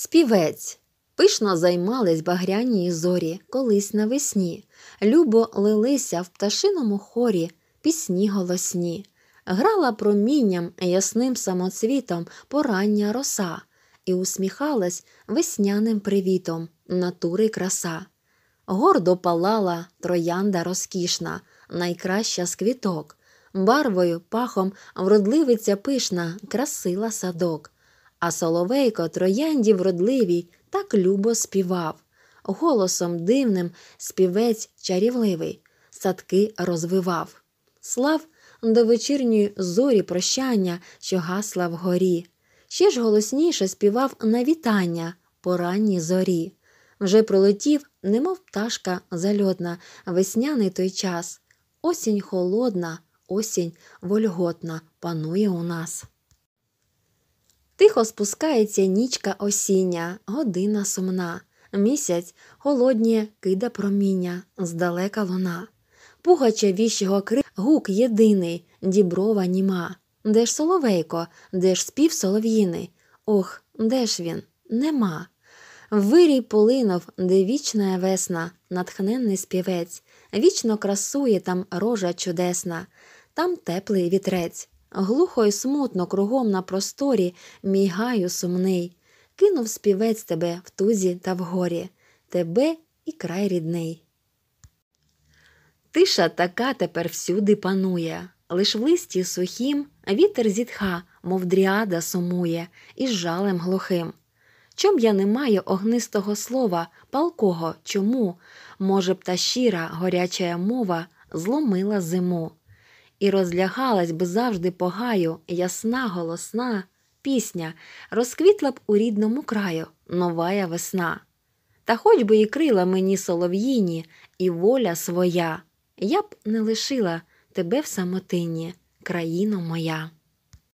Співець. Пишно займались багряні зорі колись навесні. Любо лилися в пташиному хорі пісні голосні. Грала промінням ясним самоцвітом порання роса і усміхалась весняним привітом натури краса. Гордо палала троянда розкішна, найкраща з квіток. Барвою, пахом вродливиця пишна, красила садок. А Соловейко троянді вродливій так любо співав. Голосом дивним співець чарівливий, садки розвивав. Слав до вечірньої зорі прощання, що гасла вгорі. Ще ж голосніше співав на вітання по ранній зорі. Вже пролетів, немов пташка зальотна, весняний той час. Осінь холодна, осінь вольготна панує у нас. Тихо спускається нічка осіння, година сумна. Місяць холоднє кида проміння, здалека луна. Пугача віщого крик гук єдиний, діброва німа. Де ж соловейко, де ж спів солов'їни? Ох, де ж він? Нема. Вирій полинов, де вічна весна, натхненний співець, вічно красує там рожа чудесна, там теплий вітрець. Глухо й смутно кругом на просторі, мій гаю сумний, кинув співець тебе в тузі та в горі, тебе і край рідний. Тиша така тепер всюди панує, лиш в листі сухім вітер зітха, мов дріада сумує, із жалем глухим. Чом я не маю огнистого слова, палкого чому? Може б, та щира горячая мова зломила зиму і розлягалась би завжди по гаю, ясна, голосна пісня, розквітла б у рідному краю новая весна. Та хоч би і крила мені солов'їні, і воля своя, я б не лишила тебе в самотині, країно моя.